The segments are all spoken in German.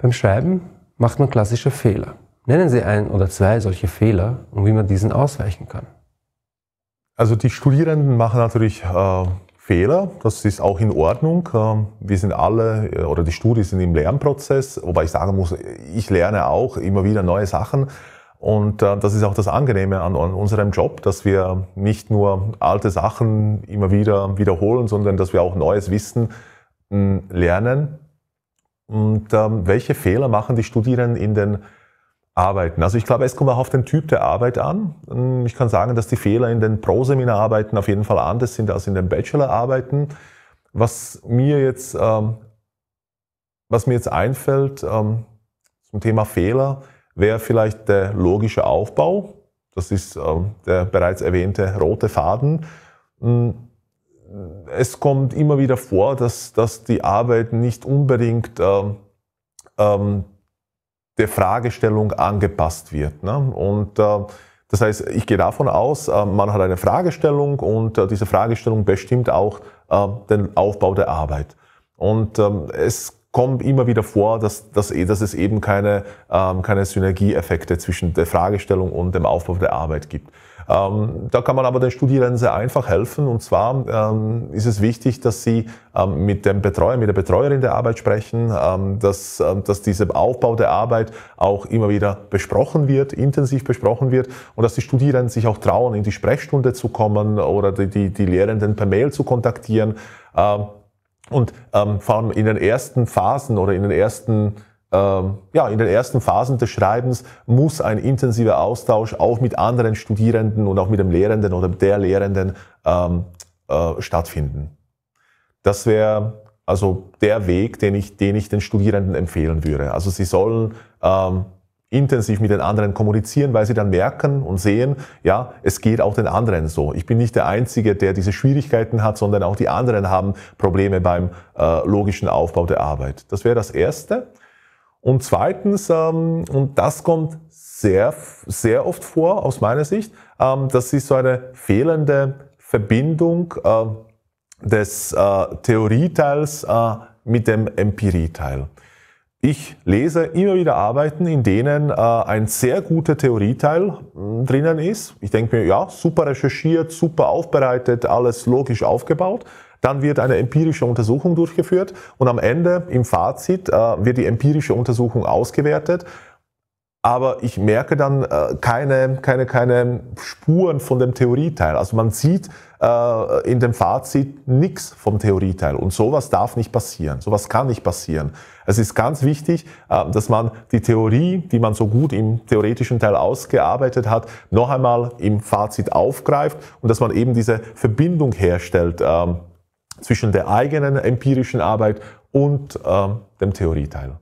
Beim Schreiben macht man klassische Fehler. Nennen Sie ein oder zwei solche Fehler und wie man diesen ausweichen kann. Also die Studierenden machen natürlich äh, Fehler, das ist auch in Ordnung. Ähm, wir sind alle, äh, oder die Studis sind im Lernprozess, wobei ich sagen muss, ich lerne auch immer wieder neue Sachen. Und äh, das ist auch das Angenehme an, an, unserem Job, dass wir nicht nur alte Sachen immer wieder wiederholen, sondern dass wir auch neues Wissen hm, lernen und ähm, welche Fehler machen die Studierenden in den Arbeiten? Also ich glaube, es kommt auch auf den Typ der Arbeit an. Ähm, ich kann sagen, dass die Fehler in den Proseminararbeiten auf jeden Fall anders sind als in den Bachelorarbeiten. Was mir jetzt, ähm, was mir jetzt einfällt ähm, zum Thema Fehler, wäre vielleicht der logische Aufbau. Das ist ähm, der bereits erwähnte rote Faden. Und hm, es kommt immer wieder vor, dass, dass die Arbeit nicht unbedingt ähm, ähm, der Fragestellung angepasst wird. Ne? Und äh, das heißt, ich gehe davon aus, äh, man hat eine Fragestellung und äh, diese Fragestellung bestimmt auch äh, den Aufbau der Arbeit. Und ähm, es kommt immer wieder vor, dass, dass, eh, dass es eben keine, ähm, keine Synergieeffekte zwischen der Fragestellung und dem Aufbau der Arbeit gibt. Ähm, da kann man aber den Studierenden sehr einfach helfen. Und zwar ähm, ist es wichtig, dass sie ähm, mit dem Betreuer, mit der Betreuerin der Arbeit sprechen, ähm, dass, ähm, dass dieser Aufbau der Arbeit auch immer wieder besprochen wird, intensiv besprochen wird und dass die Studierenden sich auch trauen, in die Sprechstunde zu kommen oder die, die, die Lehrenden per Mail zu kontaktieren. Ähm, und ähm, vor allem in den ersten Phasen oder in den ersten ähm, ja, in den ersten Phasen des Schreibens muss ein intensiver Austausch auch mit anderen Studierenden und auch mit dem Lehrenden oder der Lehrenden ähm, äh, stattfinden. Das wäre also der Weg, den ich, den ich den Studierenden empfehlen würde. Also sie sollen ähm, intensiv mit den anderen kommunizieren, weil sie dann merken und sehen, ja, es geht auch den anderen so. Ich bin nicht der Einzige, der diese Schwierigkeiten hat, sondern auch die anderen haben Probleme beim äh, logischen Aufbau der Arbeit. Das wäre das Erste. Und zweitens, ähm, und das kommt sehr, sehr oft vor aus meiner Sicht, ähm, das ist so eine fehlende Verbindung äh, des äh, Theorieteils äh, mit dem Empirieteil. teil ich lese immer wieder Arbeiten, in denen äh, ein sehr guter Theorieteil mh, hm, drinnen ist. Ich denke mir, ja, super recherchiert, super aufbereitet, alles logisch aufgebaut. Dann wird eine empirische Untersuchung durchgeführt und am Ende im Fazit äh, wird die empirische Untersuchung ausgewertet aber ich merke dann äh, keine, keine, keine Spuren von dem Theorieteil. Also man sieht äh, in dem Fazit nichts vom Theorieteil. Und sowas darf nicht passieren, sowas kann nicht passieren. Es ist ganz wichtig, äh, dass man die Theorie, die man so gut im theoretischen Teil ausgearbeitet hat, noch einmal im Fazit aufgreift und dass man eben diese Verbindung herstellt ähm, zwischen der eigenen empirischen Arbeit und ähm, dem Theorieteil.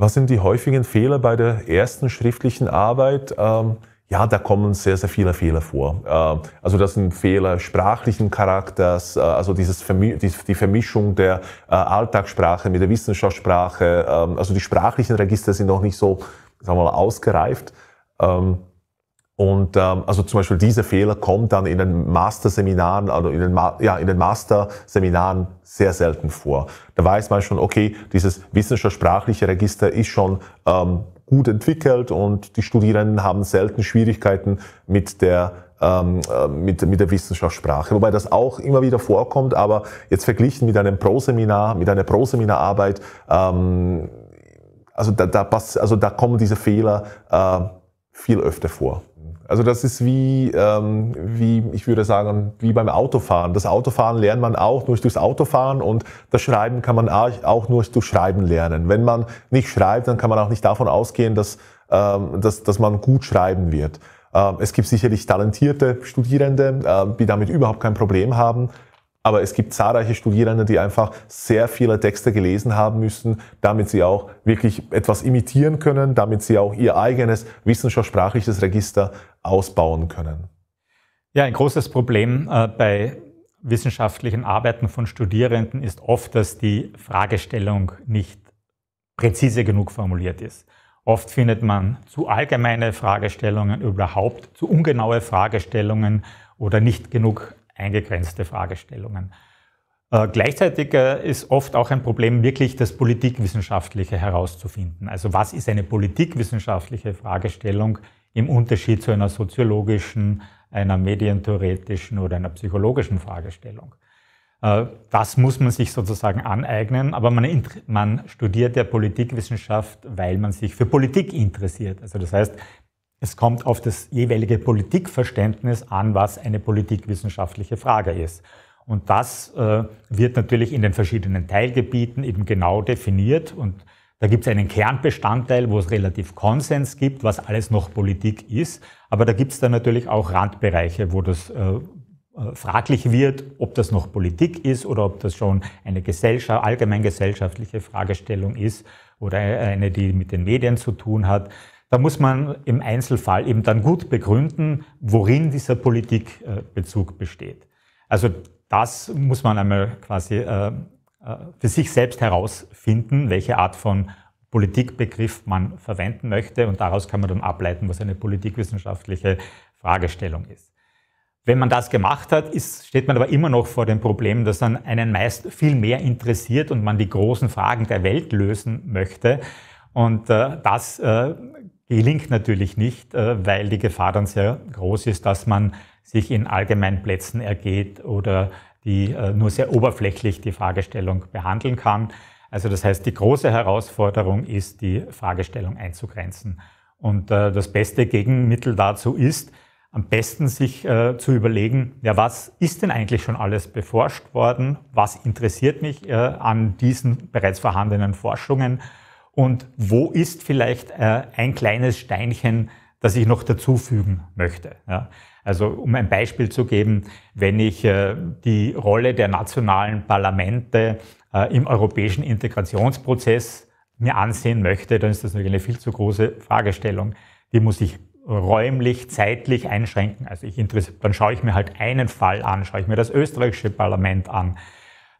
Was sind die häufigen Fehler bei der ersten schriftlichen Arbeit? Ähm, ja, da kommen sehr, sehr viele Fehler vor. Ähm, also das sind Fehler sprachlichen Charakters, äh, also dieses Vermi die, die, Vermischung der äh, Alltagssprache mit der Wissenschaftssprache. Ähm, also die sprachlichen Register sind noch nicht so, sagen wir mal, ausgereift. Ähm, und ähm, also zum Beispiel dieser Fehler kommt dann in den Masterseminaren oder in den, Ma ja, in den Masterseminaren sehr selten vor. Da weiß man schon, okay, dieses wissenschaftssprachliche Register ist schon ähm, gut entwickelt und die Studierenden haben selten Schwierigkeiten mit der ähm, ähm, mit, mit der Wissenschaftssprache. Wobei das auch immer wieder vorkommt, aber jetzt verglichen mit einem Proseminar, mit einer Proseminararbeit, ähm, also da, da, pass, also da kommen diese Fehler äh, viel öfter vor. Also das ist wie, ähm, wie, ich würde sagen, wie beim Autofahren. Das Autofahren lernt man auch nur durchs Autofahren und das Schreiben kann man auch nur durch Schreiben lernen. Wenn man nicht schreibt, dann kann man auch nicht davon ausgehen, dass, ähm, dass, dass man gut schreiben wird. Ähm, es gibt sicherlich talentierte Studierende, äh, die damit überhaupt kein Problem haben. Aber es gibt zahlreiche Studierende, die einfach sehr viele Texte gelesen haben müssen, damit sie auch wirklich etwas imitieren können, damit sie auch ihr eigenes wissenschaftssprachliches Register ausbauen können. Ja, ein großes Problem äh, bei wissenschaftlichen Arbeiten von Studierenden ist oft, dass die Fragestellung nicht präzise genug formuliert ist. Oft findet man zu allgemeine Fragestellungen überhaupt zu ungenaue Fragestellungen oder nicht genug eingegrenzte Fragestellungen. Äh, gleichzeitig äh, ist oft auch ein Problem, wirklich das Politikwissenschaftliche herauszufinden. Also was ist eine politikwissenschaftliche Fragestellung im Unterschied zu einer soziologischen, einer medientheoretischen oder einer psychologischen Fragestellung? Äh, das muss man sich sozusagen aneignen, aber man, man studiert ja Politikwissenschaft, weil man sich für Politik interessiert. Also das heißt, es kommt auf das jeweilige Politikverständnis an, was eine politikwissenschaftliche Frage ist. Und das äh, wird natürlich in den verschiedenen Teilgebieten eben genau definiert. Und da gibt es einen Kernbestandteil, wo es relativ Konsens gibt, was alles noch Politik ist. Aber da gibt es dann natürlich auch Randbereiche, wo das äh, äh, fraglich wird, ob das noch Politik ist oder ob das schon eine Gesellschaft, allgemeingesellschaftliche Fragestellung ist oder eine, die mit den Medien zu tun hat. Da muss man im Einzelfall eben dann gut begründen, worin dieser Politikbezug äh, besteht. Also das muss man einmal quasi äh, äh, für sich selbst herausfinden, welche Art von Politikbegriff man verwenden möchte und daraus kann man dann ableiten, was eine politikwissenschaftliche Fragestellung ist. Wenn man das gemacht hat, ist, steht man aber immer noch vor dem Problem, dass dann einen meist viel mehr interessiert und man die großen Fragen der Welt lösen möchte. Und äh, das äh, gelingt natürlich nicht, äh, weil die Gefahr dann sehr groß ist, dass man sich in allgemeinen Plätzen ergeht oder die äh, nur sehr oberflächlich die Fragestellung behandeln kann. Also das heißt, die große Herausforderung ist, die Fragestellung einzugrenzen. Und äh, das beste Gegenmittel dazu ist, am besten sich zu überlegen, ja, was ist denn eigentlich schon alles beforscht worden? Was interessiert mich an diesen bereits vorhandenen Forschungen? und wo ist vielleicht äh, ein kleines Steinchen, das ich noch dazufügen möchte. Ja? Also um ein Beispiel zu geben, wenn ich äh, die Rolle der nationalen Parlamente äh, im europäischen Integrationsprozess mir ansehen möchte, dann ist das natürlich eine viel zu große Fragestellung. Die muss ich räumlich, zeitlich einschränken. Also ich interessiere, dann schaue ich mir halt einen Fall an, schaue ich mir das österreichische Parlament an,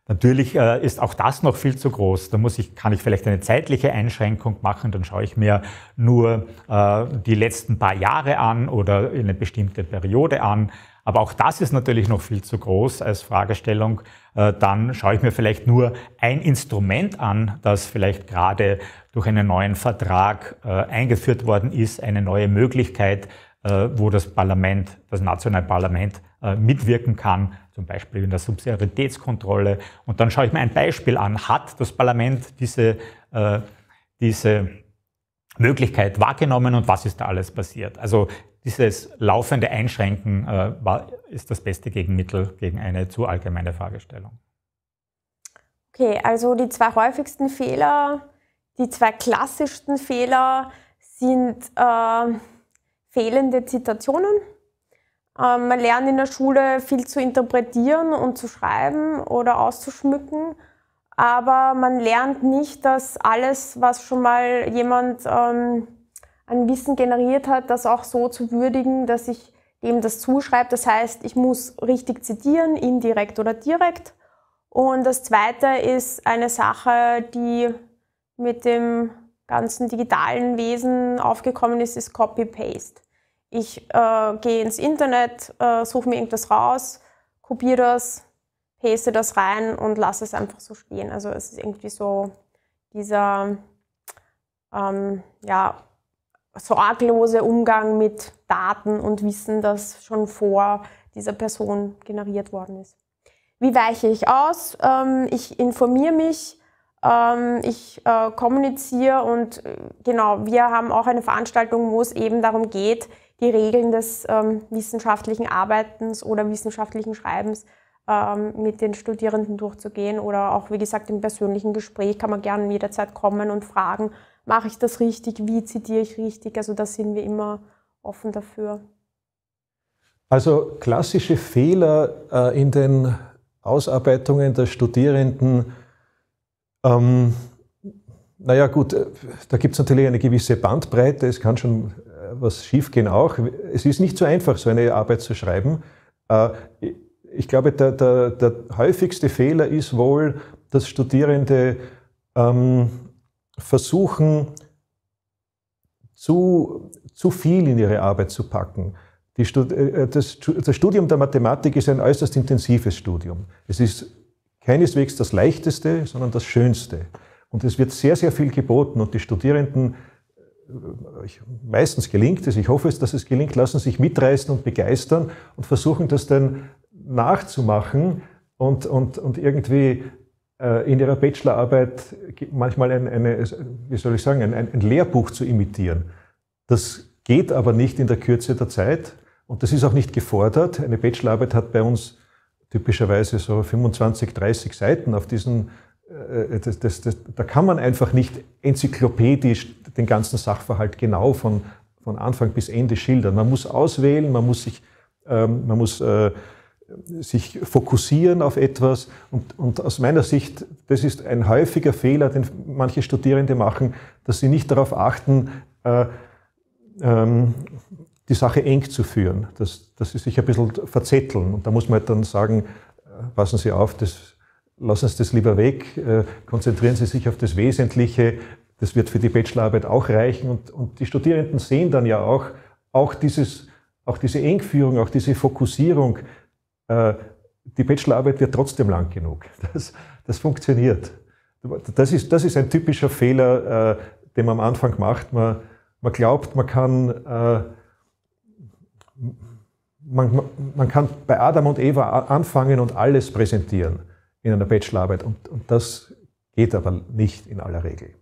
Natürlich äh, ist auch das noch viel zu groß. Da muss ich, kann ich vielleicht eine zeitliche Einschränkung machen. Dann schaue ich mir nur äh, die letzten paar Jahre an oder eine bestimmte Periode an. Aber auch das ist natürlich noch viel zu groß als Fragestellung. Äh, dann schaue ich mir vielleicht nur ein Instrument an, das vielleicht gerade durch einen neuen Vertrag äh, eingeführt worden ist, eine neue Möglichkeit, äh, wo das Parlament, das Nationalparlament äh, mitwirken kann, zum Beispiel in der Subsidiaritätskontrolle. Und dann schaue ich mir ein Beispiel an. Hat das Parlament diese, äh, diese Möglichkeit wahrgenommen und was ist da alles passiert? Also dieses laufende Einschränken ist das beste Gegenmittel gegen eine zu allgemeine Fragestellung. Okay, also die zwei häufigsten Fehler, die zwei klassischsten Fehler sind... Äh fehlende Zitationen. Ähm, man lernt in der Schule viel zu interpretieren und zu schreiben oder auszuschmücken, aber man lernt nicht, dass alles, was schon mal jemand ähm, an Wissen generiert hat, das auch so zu würdigen, dass ich dem das zuschreibe. Das heißt, ich muss richtig zitieren, indirekt oder direkt. Und das Zweite ist eine Sache, die mit dem ganzen digitalen Wesen aufgekommen ist, ist Copy-Paste. Ich äh, gehe ins Internet, äh, suche mir irgendwas raus, kopiere das, paste das rein und lasse es einfach so stehen. Also es ist irgendwie so dieser ähm, ja, sorglose Umgang mit Daten und Wissen, das schon vor dieser Person generiert worden ist. Wie weiche ich aus? Ähm, ich informiere mich, ähm, ich äh, kommuniziere und äh, genau, wir haben auch eine Veranstaltung, wo es eben darum geht, die Regeln des ähm, wissenschaftlichen Arbeitens oder wissenschaftlichen Schreibens ähm, mit den Studierenden durchzugehen oder auch, wie gesagt, im persönlichen Gespräch kann man gerne jederzeit kommen und fragen, mache ich das richtig, wie zitiere ich richtig. Also da sind wir immer offen dafür. Also klassische Fehler äh, in den Ausarbeitungen der Studierenden. Ähm, naja gut, äh, da gibt es natürlich eine gewisse Bandbreite. Es kann schon was schiefgehen auch. Es ist nicht so einfach, so eine Arbeit zu schreiben. Äh, ich glaube, der, der, der häufigste Fehler ist wohl, dass Studierende ähm, versuchen, zu, zu viel in ihre Arbeit zu packen. Stud äh, das, das Studium der Mathematik ist ein äußerst intensives Studium. Es ist keineswegs das leichteste, sondern das schönste. Und es wird sehr, sehr viel geboten und die Studierenden ich, meistens gelingt es, ich hoffe es, dass es gelingt, lassen sich mitreißen und begeistern und versuchen das dann nachzumachen und, und, und irgendwie äh, in ihrer Bachelorarbeit manchmal ein, eine, wie soll ich sagen, ein, ein Lehrbuch zu imitieren. Das geht aber nicht in der Kürze der Zeit und das ist auch nicht gefordert. Eine Bachelorarbeit hat bei uns typischerweise so 25, 30 Seiten. Auf diesen äh, äh, das, das, das, da kann man einfach nicht enzyklopädisch den ganzen Sachverhalt genau von, von Anfang bis Ende schildern. Man muss auswählen, man muss sich, ähm, man muss, äh, sich fokussieren auf etwas. Und, und aus meiner Sicht, das ist ein häufiger Fehler, den manche Studierende machen, dass sie nicht darauf achten, äh, ähm, die Sache eng zu führen, dass, dass sie sich ein bisschen verzetteln. Und da muss man halt dann sagen, äh, passen Sie auf, das lassen Sie das lieber weg, äh, konzentrieren Sie sich auf das Wesentliche, das wird für die Bachelorarbeit auch reichen. Und, und die Studierenden sehen dann ja auch, auch, dieses, auch diese Engführung, auch diese Fokussierung, äh, die Bachelorarbeit wird trotzdem lang genug. Das, das funktioniert. Das ist, das ist ein typischer Fehler, äh, den man am Anfang macht. Man, man glaubt, man kann... Man, man, kann bei Adam und Eva anfangen und alles präsentieren in einer Bachelorarbeit. Und, und das geht aber nicht in aller Regel.